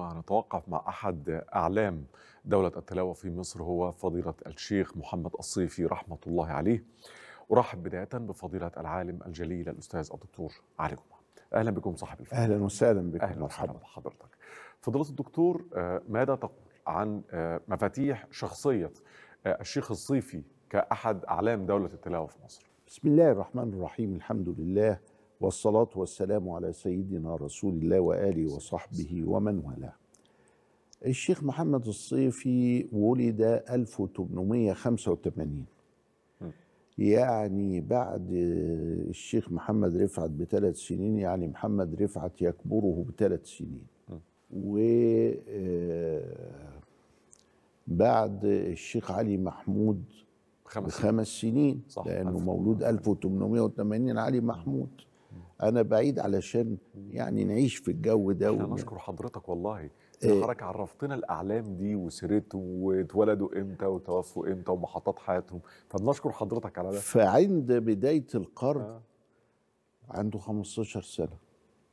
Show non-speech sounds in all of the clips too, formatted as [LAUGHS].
ونتوقف مع أحد أعلام دولة التلاوة في مصر هو فضيلة الشيخ محمد الصيفي رحمة الله عليه أرحب بداية بفضيلة العالم الجليل الأستاذ الدكتور علي جمعة أهلا بكم صاحب الفضل أهلا وسهلا بكم أهلا مرحبا بحضرتك فضيلة الدكتور آه، ماذا تقول عن آه، مفاتيح شخصية آه، الشيخ الصيفي كأحد أعلام دولة التلاوة في مصر بسم الله الرحمن الرحيم الحمد لله والصلاة والسلام على سيدنا رسول الله وآله وصحبه ومن والاه الشيخ محمد الصيفي ولد 1885 يعني بعد الشيخ محمد رفعت بثلاث سنين يعني محمد رفعت يكبره بثلاث سنين و آه، بعد الشيخ علي محمود خمس, سنين صح لانه مولود 1880 علي محمود انا بعيد علشان يعني نعيش في الجو ده احنا نشكر حضرتك والله آه. حضرتك عرفتنا الاعلام دي وسيرته واتولدوا امتى وتوفوا امتى ومحطات حياتهم فبنشكر حضرتك على ده فعند بدايه القرن آه. عنده 15 سنه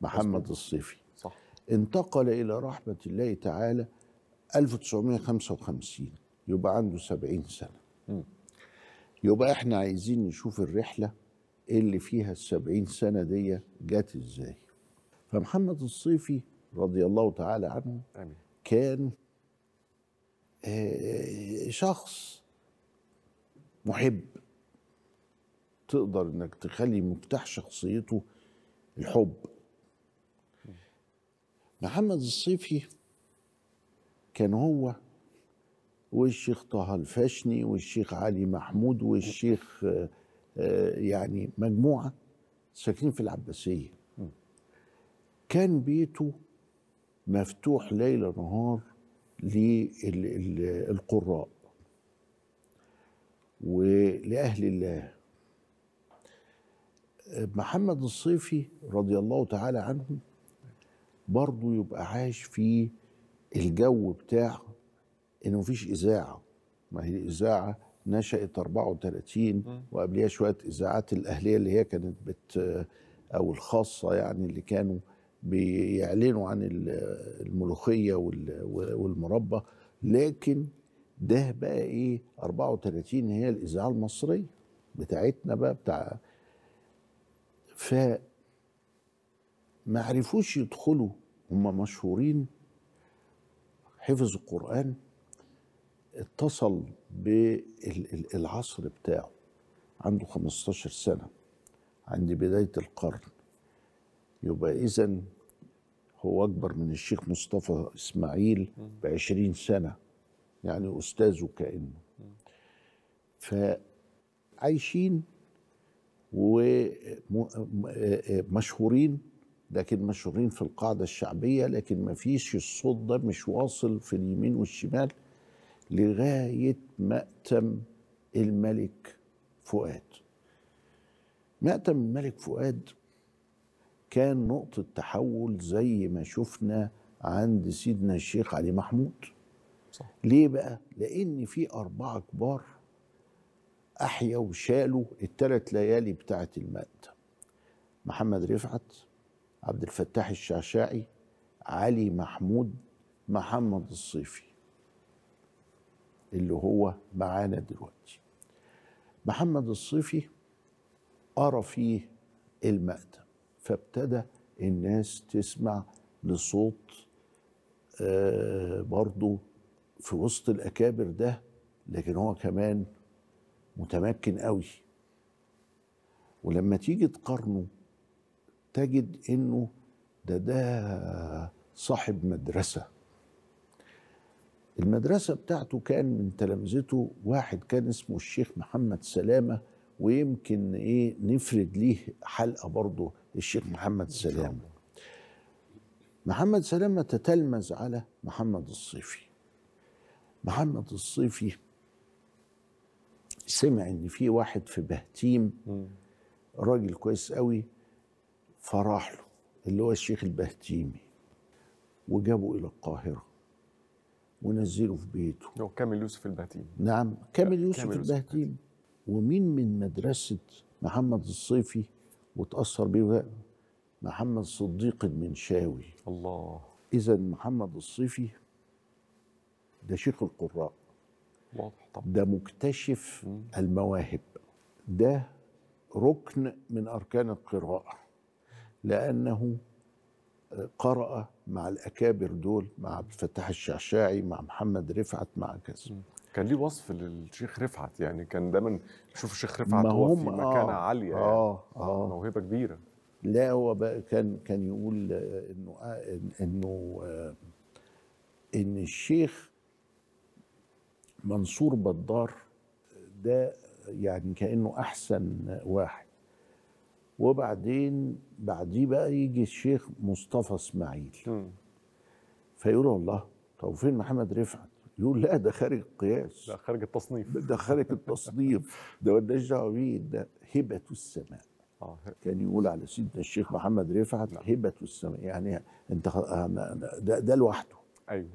محمد أصبر. الصيفي صح انتقل الى رحمه الله تعالى 1955 يبقى عنده 70 سنه م. يبقى احنا عايزين نشوف الرحله اللي فيها السبعين سنة دي جت إزاي فمحمد الصيفي رضي الله تعالى عنه أمين. كان آه، شخص محب تقدر انك تخلي مفتاح شخصيته الحب محمد الصيفي كان هو والشيخ طه الفاشني والشيخ علي محمود والشيخ آه، آه، يعني مجموعه ساكنين في العباسيه كان بيته مفتوح ليل نهار للقراء ولاهل الله آه، محمد الصيفي رضي الله تعالى عنه برضه يبقى عايش في الجو بتاع انه مفيش اذاعه ما هي الاذاعه نشأت 34 وقبليها شوية إذاعات الأهلية اللي هي كانت بت أو الخاصة يعني اللي كانوا بيعلنوا عن الملوخية والمربى لكن ده بقى إيه 34 هي الإذاعة المصرية بتاعتنا بقى بتاع ف ما عرفوش يدخلوا هم مشهورين حفظ القرآن اتصل بالعصر بتاعه عنده 15 سنة عند بداية القرن يبقى إذا هو أكبر من الشيخ مصطفى إسماعيل بعشرين سنة يعني أستاذه كأنه فعايشين ومشهورين لكن مشهورين في القاعدة الشعبية لكن ما فيش الصوت ده مش واصل في اليمين والشمال لغاية مأتم الملك فؤاد مأتم الملك فؤاد كان نقطة تحول زي ما شفنا عند سيدنا الشيخ علي محمود صح. ليه بقى؟ لأن في أربعة كبار أحيا وشالوا الثلاث ليالي بتاعة المأتم محمد رفعت عبد الفتاح الشعشاعي علي محمود محمد الصيفي اللي هو معانا دلوقتي محمد الصيفي قرى فيه المأتم فابتدى الناس تسمع لصوت آه، برضو في وسط الأكابر ده لكن هو كمان متمكن قوي ولما تيجي تقارنه تجد انه ده ده صاحب مدرسه المدرسة بتاعته كان من تلامذته واحد كان اسمه الشيخ محمد سلامة ويمكن ايه نفرد ليه حلقة برضه الشيخ محمد سلامة محمد سلامة تتلمذ على محمد الصيفي محمد الصيفي سمع ان في واحد في بهتيم راجل كويس قوي فراح له اللي هو الشيخ البهتيمي وجابه الى القاهره ونزله في بيته هو كامل يوسف البهتيم نعم كامل يوسف كامل البهتيم ومين من مدرسة محمد الصيفي وتأثر بيه محمد صديق المنشاوي الله إذا محمد الصيفي ده شيخ القراء واضح طبعا ده مكتشف المواهب ده ركن من أركان القراءة لأنه قرأ مع الأكابر دول مع عبد الفتاح الشعشاعي مع محمد رفعت مع كذا كان ليه وصف للشيخ رفعت يعني كان دايما شوف الشيخ رفعت هو في آه، مكانة يعني. آه عالية آه يعني آه موهبة كبيرة لا هو بقى كان كان يقول انه آه، انه آه، ان الشيخ منصور بدار ده يعني كانه احسن واحد وبعدين بعديه بقى يجي الشيخ مصطفى اسماعيل فيقول الله طب فين محمد رفعت يقول لا ده خارج القياس ده خارج التصنيف ده خارج التصنيف [LAUGHS] ده مالناش دعوه بيه ده هبه السماء آه. كان يقول على سيدنا الشيخ محمد رفعت نعم. هبه السماء يعني انت ده, ده لوحده ايوه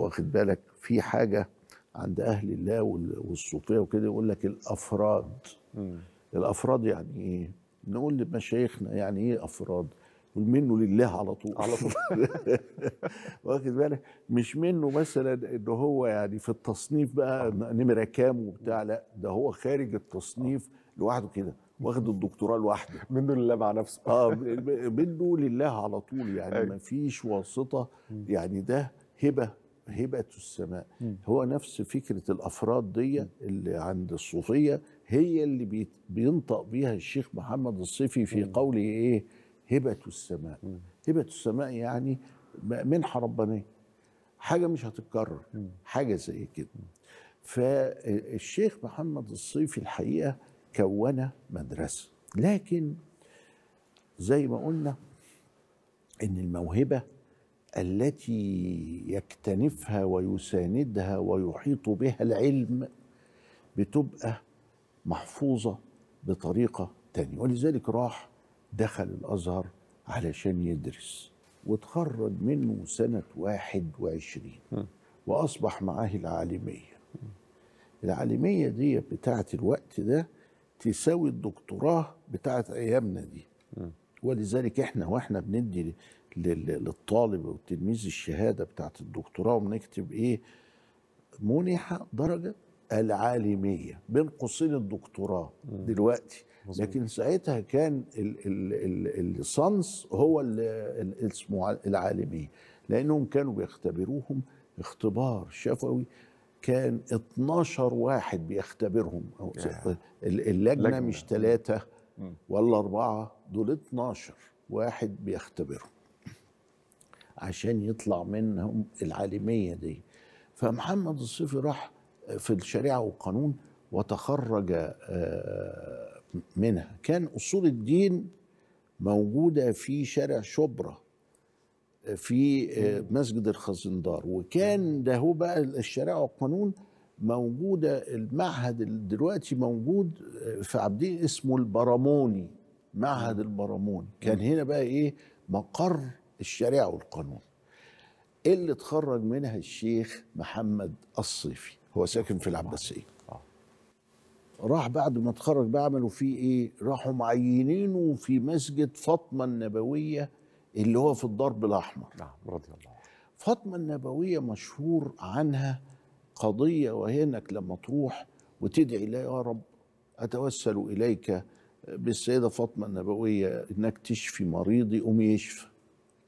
[LAUGHS] واخد بالك في حاجه عند اهل الله والصوفيه وكده يقول لك الافراد الافراد يعني ايه؟ نقول لمشايخنا يعني ايه افراد منه لله على طول على طول [LAUGHS] واخد بالك مش منه مثلا ان هو يعني في التصنيف بقى نمره كام وبتاع لا ده هو خارج التصنيف لوحده كده واخد الدكتوراه لوحده منه لله مع نفسه اه منه لله على طول يعني أيوة. ما فيش واسطه يعني ده هبه هبه السماء هو نفس فكره الافراد دي اللي عند الصوفيه هي اللي بينطق بيها الشيخ محمد الصيفي في قوله ايه هبة السماء هبة السماء يعني منحة ربانية حاجة مش هتتكرر حاجة زي كده فالشيخ محمد الصيفي الحقيقة كون مدرسة لكن زي ما قلنا ان الموهبه التي يكتنفها ويساندها ويحيط بها العلم بتبقى محفوظة بطريقة تانية ولذلك راح دخل الأزهر علشان يدرس وتخرج منه سنة واحد وعشرين وأصبح معاه العالمية العالمية دي بتاعة الوقت ده تساوي الدكتوراه بتاعة أيامنا دي ولذلك احنا واحنا بندي للطالب والتلميذ الشهادة بتاعة الدكتوراه وبنكتب ايه منح درجة العالميه بين قوسين الدكتوراه دلوقتي لكن ساعتها كان الليسانس هو اللي اسمه العالميه لانهم كانوا بيختبروهم اختبار شفوي كان 12 واحد بيختبرهم أو اللجنه لجنة. مش ثلاثه ولا اربعه دول 12 واحد بيختبرهم عشان يطلع منهم العالميه دي فمحمد الصيفي راح في الشريعه والقانون وتخرج آه، منها كان اصول الدين موجوده في شارع شبرا في آه، مسجد الخزندار وكان ده هو بقى الشريعه والقانون موجوده المعهد اللي دلوقتي موجود آه، في عبديه اسمه البراموني معهد البراموني كان هنا بقى ايه مقر الشريعه والقانون اللي اتخرج منها الشيخ محمد الصيفي هو ساكن في العباسيه آه. راح بعد ما اتخرج بقى عملوا فيه ايه راحوا معينينه في مسجد فاطمه النبويه اللي هو في الدرب الاحمر نعم رضي الله فاطمه النبويه مشهور عنها قضيه وهي انك لما تروح وتدعي لا يا رب اتوسل اليك بالسيده فاطمه النبويه انك تشفي مريضي قوم يشفى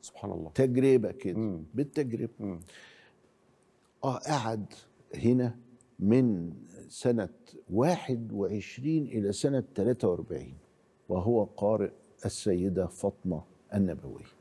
سبحان الله تجربه كده بالتجربه اه قعد هنا من سنة 21 إلى سنة 43 وهو قارئ السيدة فاطمة النبوية